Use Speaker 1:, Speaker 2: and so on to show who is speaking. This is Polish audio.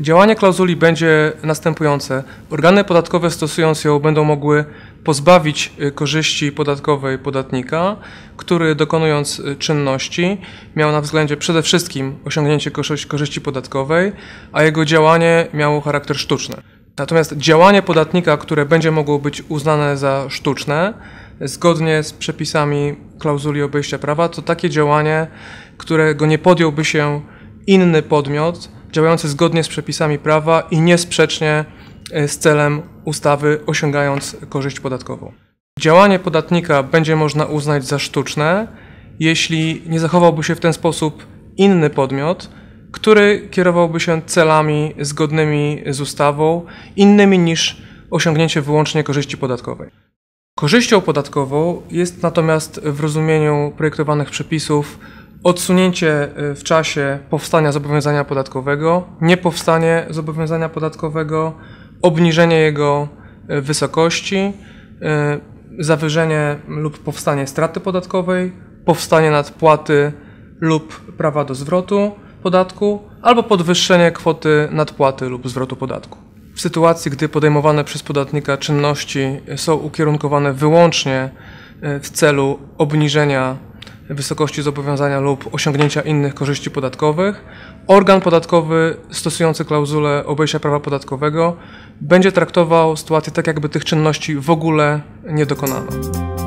Speaker 1: Działanie klauzuli będzie następujące. Organy podatkowe stosując ją będą mogły pozbawić y, korzyści podatkowej podatnika, który dokonując y, czynności miał na względzie przede wszystkim osiągnięcie korzyści podatkowej, a jego działanie miało charakter sztuczny. Natomiast działanie podatnika, które będzie mogło być uznane za sztuczne, zgodnie z przepisami klauzuli obejścia prawa, to takie działanie, którego nie podjąłby się inny podmiot, działające zgodnie z przepisami prawa i niesprzecznie e, z celem ustawy, osiągając korzyść podatkową. Działanie podatnika będzie można uznać za sztuczne, jeśli nie zachowałby się w ten sposób inny podmiot, który kierowałby się celami zgodnymi z ustawą, innymi niż osiągnięcie wyłącznie korzyści podatkowej. Korzyścią podatkową jest natomiast w rozumieniu projektowanych przepisów odsunięcie y, w czasie powstania zobowiązania podatkowego, niepowstanie zobowiązania podatkowego, obniżenie jego y, wysokości, y, zawyżenie lub powstanie straty podatkowej, powstanie nadpłaty lub prawa do zwrotu podatku albo podwyższenie kwoty nadpłaty lub zwrotu podatku. W sytuacji, gdy podejmowane przez podatnika czynności są ukierunkowane wyłącznie w celu obniżenia wysokości zobowiązania lub osiągnięcia innych korzyści podatkowych, organ podatkowy stosujący klauzulę obejścia prawa podatkowego będzie traktował sytuację tak, jakby tych czynności w ogóle nie dokonano.